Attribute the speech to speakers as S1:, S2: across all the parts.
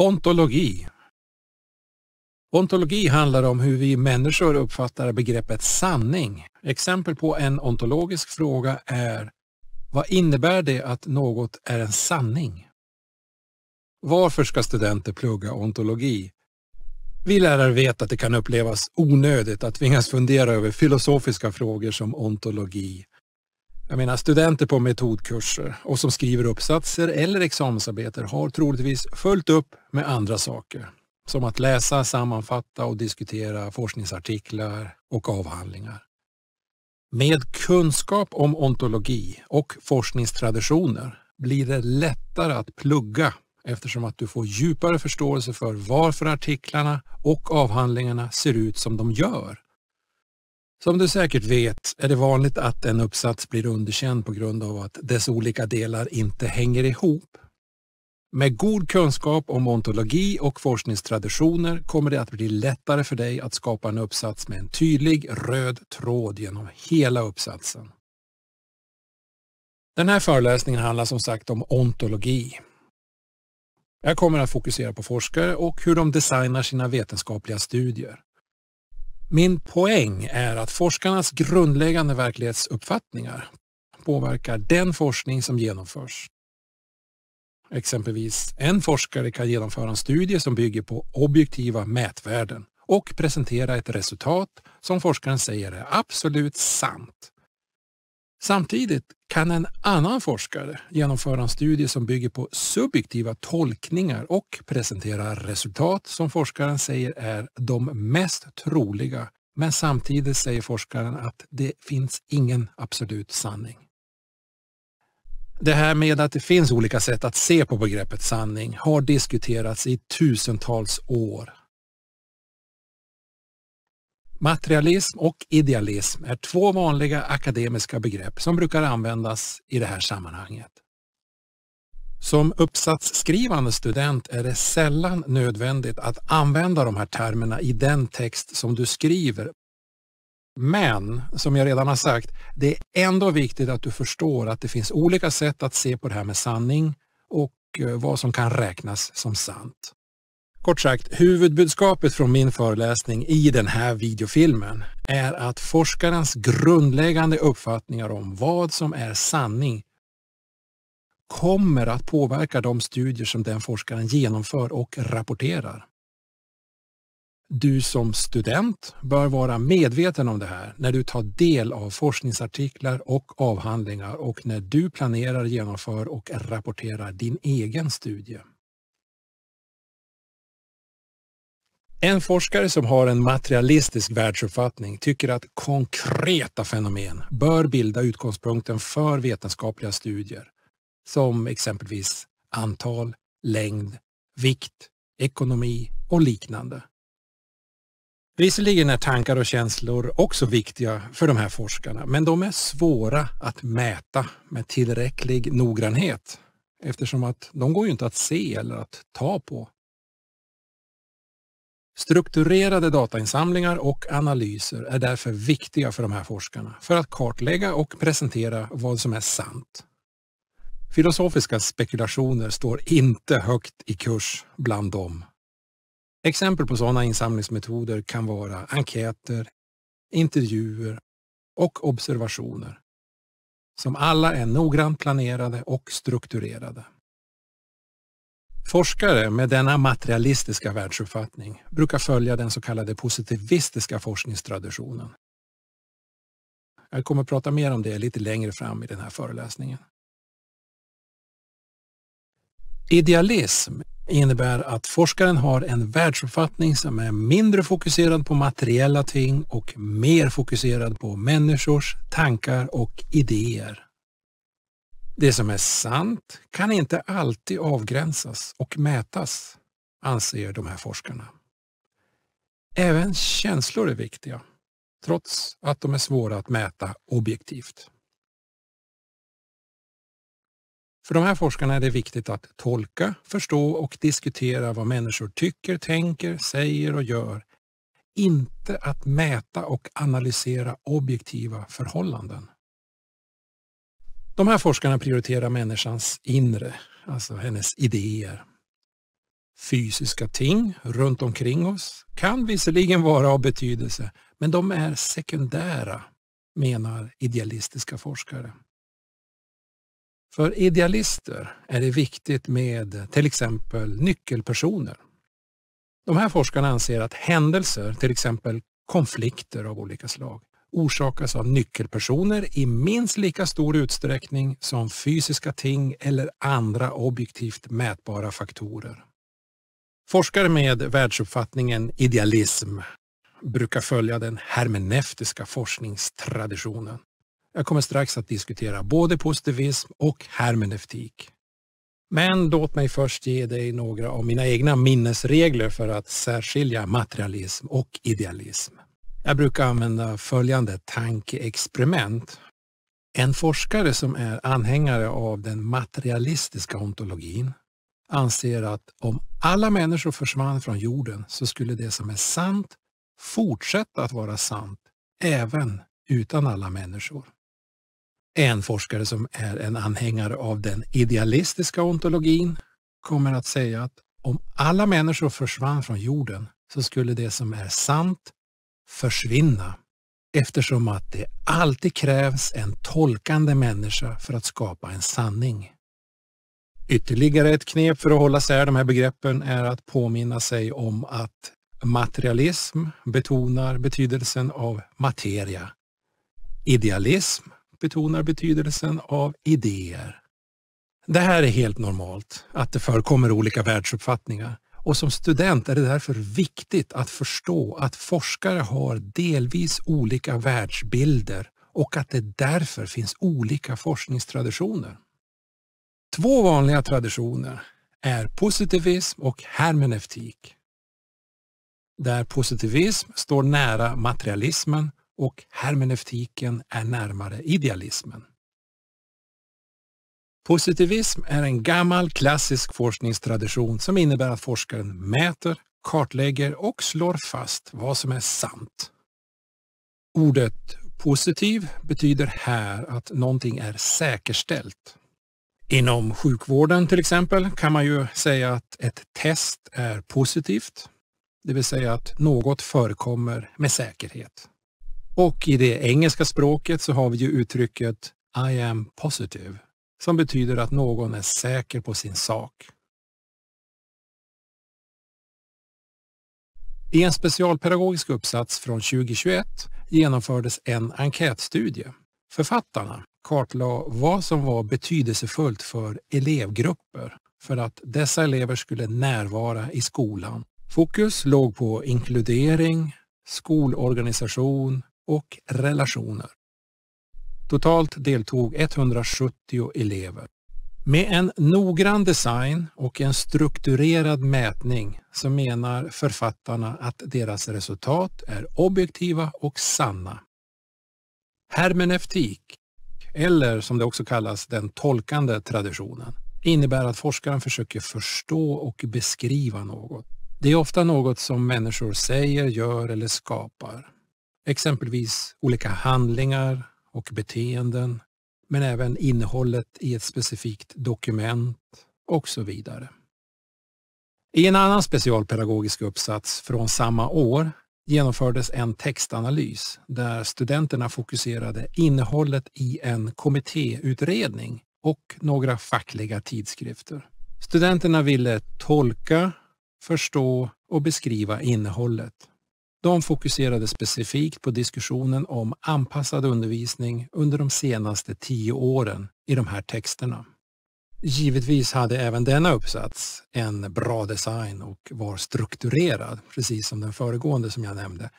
S1: Ontologi. Ontologi handlar om hur vi människor uppfattar begreppet sanning. Exempel på en ontologisk fråga är vad innebär det att något är en sanning? Varför ska studenter plugga ontologi? Vi lärare vet att det kan upplevas onödigt att tvingas fundera över filosofiska frågor som ontologi jag menar studenter på metodkurser och som skriver uppsatser eller examensarbeten har troligtvis fullt upp med andra saker. Som att läsa, sammanfatta och diskutera forskningsartiklar och avhandlingar. Med kunskap om ontologi och forskningstraditioner blir det lättare att plugga eftersom att du får djupare förståelse för varför artiklarna och avhandlingarna ser ut som de gör som du säkert vet är det vanligt att en uppsats blir underkänd på grund av att dess olika delar inte hänger ihop. Med god kunskap om ontologi och forskningstraditioner kommer det att bli lättare för dig att skapa en uppsats med en tydlig röd tråd genom hela uppsatsen. Den här föreläsningen handlar som sagt om ontologi. Jag kommer att fokusera på forskare och hur de designar sina vetenskapliga studier. Min poäng är att forskarnas grundläggande verklighetsuppfattningar påverkar den forskning som genomförs. Exempelvis en forskare kan genomföra en studie som bygger på objektiva mätvärden och presentera ett resultat som forskaren säger är absolut sant Samtidigt kan en annan forskare genomföra en studie som bygger på subjektiva tolkningar och presentera resultat som forskaren säger är de mest troliga. Men samtidigt säger forskaren att det finns ingen absolut sanning. Det här med att det finns olika sätt att se på begreppet sanning har diskuterats i tusentals år Materialism och idealism är två vanliga akademiska begrepp som brukar användas i det här sammanhanget. Som uppsatsskrivande student är det sällan nödvändigt att använda de här termerna i den text som du skriver. Men, som jag redan har sagt, det är ändå viktigt att du förstår att det finns olika sätt att se på det här med sanning och eh, vad som kan räknas som sant. Kort sagt, huvudbudskapet från min föreläsning i den här videofilmen är att forskarens grundläggande uppfattningar om vad som är sanning kommer att påverka de studier som den forskaren genomför och rapporterar. Du som student bör vara medveten om det här när du tar del av forskningsartiklar och avhandlingar och när du planerar, genomför och rapporterar din egen studie. En forskare som har en materialistisk världsuppfattning tycker att konkreta fenomen bör bilda utgångspunkten för vetenskapliga studier som exempelvis antal, längd, vikt, ekonomi och liknande. Visserligen är tankar och känslor också viktiga för de här forskarna, men de är svåra att mäta med tillräcklig noggrannhet eftersom att de går ju inte att se eller att ta på Strukturerade datainsamlingar och analyser är därför viktiga för de här forskarna för att kartlägga och presentera vad som är sant. Filosofiska spekulationer står inte högt i kurs bland dem. Exempel på sådana insamlingsmetoder kan vara enkäter, intervjuer och observationer, som alla är noggrant planerade och strukturerade. Forskare med denna materialistiska världsuppfattning brukar följa den så kallade positivistiska forskningstraditionen. Jag kommer att prata mer om det lite längre fram i den här föreläsningen. Idealism innebär att forskaren har en världsuppfattning som är mindre fokuserad på materiella ting och mer fokuserad på människors tankar och idéer. Det som är sant kan inte alltid avgränsas och mätas, anser de här forskarna. Även känslor är viktiga, trots att de är svåra att mäta objektivt. För de här forskarna är det viktigt att tolka, förstå och diskutera vad människor tycker, tänker, säger och gör. Inte att mäta och analysera objektiva förhållanden. De här forskarna prioriterar människans inre, alltså hennes idéer. Fysiska ting runt omkring oss kan visserligen vara av betydelse, men de är sekundära, menar idealistiska forskare. För idealister är det viktigt med till exempel nyckelpersoner. De här forskarna anser att händelser, till exempel konflikter av olika slag, orsakas av nyckelpersoner i minst lika stor utsträckning som fysiska ting eller andra objektivt mätbara faktorer. Forskare med världsuppfattningen idealism brukar följa den hermeneutiska forskningstraditionen. Jag kommer strax att diskutera både positivism och hermeneutik. Men låt mig först ge dig några av mina egna minnesregler för att särskilja materialism och idealism. Jag brukar använda följande tankeexperiment. En forskare som är anhängare av den materialistiska ontologin anser att om alla människor försvann från jorden så skulle det som är sant fortsätta att vara sant även utan alla människor. En forskare som är en anhängare av den idealistiska ontologin kommer att säga att om alla människor försvann från jorden så skulle det som är sant försvinna eftersom att det alltid krävs en tolkande människa för att skapa en sanning. Ytterligare ett knep för att hålla sär de här begreppen är att påminna sig om att materialism betonar betydelsen av materia. Idealism betonar betydelsen av idéer. Det här är helt normalt, att det förekommer olika världsuppfattningar. Och som student är det därför viktigt att förstå att forskare har delvis olika världsbilder och att det därför finns olika forskningstraditioner. Två vanliga traditioner är positivism och hermeneutik. Där positivism står nära materialismen och hermeneutiken är närmare idealismen. Positivism är en gammal klassisk forskningstradition som innebär att forskaren mäter, kartlägger och slår fast vad som är sant. Ordet positiv betyder här att någonting är säkerställt. Inom sjukvården till exempel kan man ju säga att ett test är positivt, det vill säga att något förekommer med säkerhet. Och i det engelska språket så har vi ju uttrycket I am positive som betyder att någon är säker på sin sak. I en specialpedagogisk uppsats från 2021 genomfördes en enkätstudie. Författarna kartlade vad som var betydelsefullt för elevgrupper för att dessa elever skulle närvara i skolan. Fokus låg på inkludering, skolorganisation och relationer. Totalt deltog 170 elever. Med en noggrann design och en strukturerad mätning så menar författarna att deras resultat är objektiva och sanna. Hermeneutik, eller som det också kallas den tolkande traditionen, innebär att forskaren försöker förstå och beskriva något. Det är ofta något som människor säger, gör eller skapar. Exempelvis olika handlingar, och beteenden, men även innehållet i ett specifikt dokument och så vidare. I en annan specialpedagogisk uppsats från samma år genomfördes en textanalys där studenterna fokuserade innehållet i en kommittéutredning och några fackliga tidskrifter. Studenterna ville tolka, förstå och beskriva innehållet. De fokuserade specifikt på diskussionen om anpassad undervisning under de senaste tio åren i de här texterna. Givetvis hade även denna uppsats en bra design och var strukturerad, precis som den föregående som jag nämnde.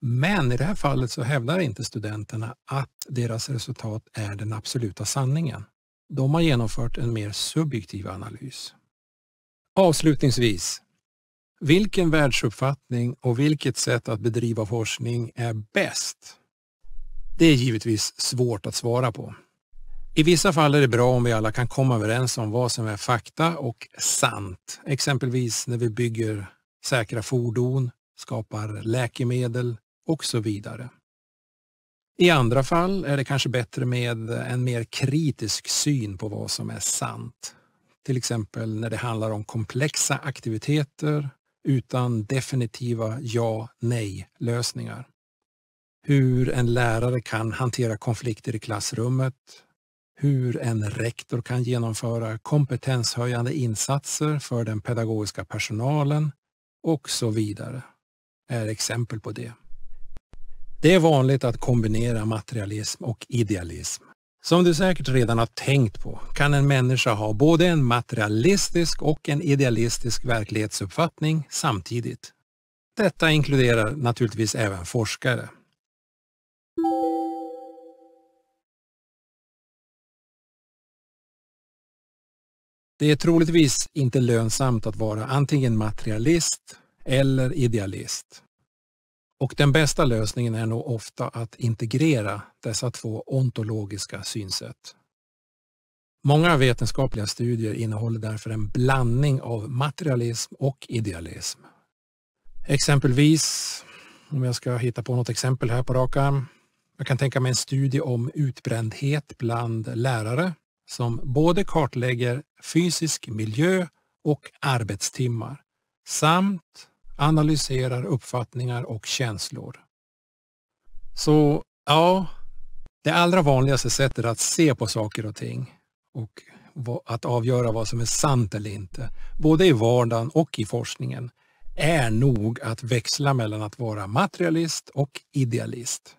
S1: Men i det här fallet så hävdar inte studenterna att deras resultat är den absoluta sanningen. De har genomfört en mer subjektiv analys. Avslutningsvis vilken världsuppfattning och vilket sätt att bedriva forskning är bäst? Det är givetvis svårt att svara på. I vissa fall är det bra om vi alla kan komma överens om vad som är fakta och sant. Exempelvis när vi bygger säkra fordon, skapar läkemedel och så vidare. I andra fall är det kanske bättre med en mer kritisk syn på vad som är sant. Till exempel när det handlar om komplexa aktiviteter utan definitiva ja nej lösningar. Hur en lärare kan hantera konflikter i klassrummet, hur en rektor kan genomföra kompetenshöjande insatser för den pedagogiska personalen och så vidare är exempel på det. Det är vanligt att kombinera materialism och idealism. Som du säkert redan har tänkt på kan en människa ha både en materialistisk och en idealistisk verklighetsuppfattning samtidigt. Detta inkluderar naturligtvis även forskare. Det är troligtvis inte lönsamt att vara antingen materialist eller idealist. Och den bästa lösningen är nog ofta att integrera dessa två ontologiska synsätt. Många vetenskapliga studier innehåller därför en blandning av materialism och idealism. Exempelvis, om jag ska hitta på något exempel här på rak arm, jag kan tänka mig en studie om utbrändhet bland lärare som både kartlägger fysisk miljö och arbetstimmar samt analyserar uppfattningar och känslor. Så ja, det allra vanligaste sättet att se på saker och ting och att avgöra vad som är sant eller inte, både i vardagen och i forskningen, är nog att växla mellan att vara materialist och idealist.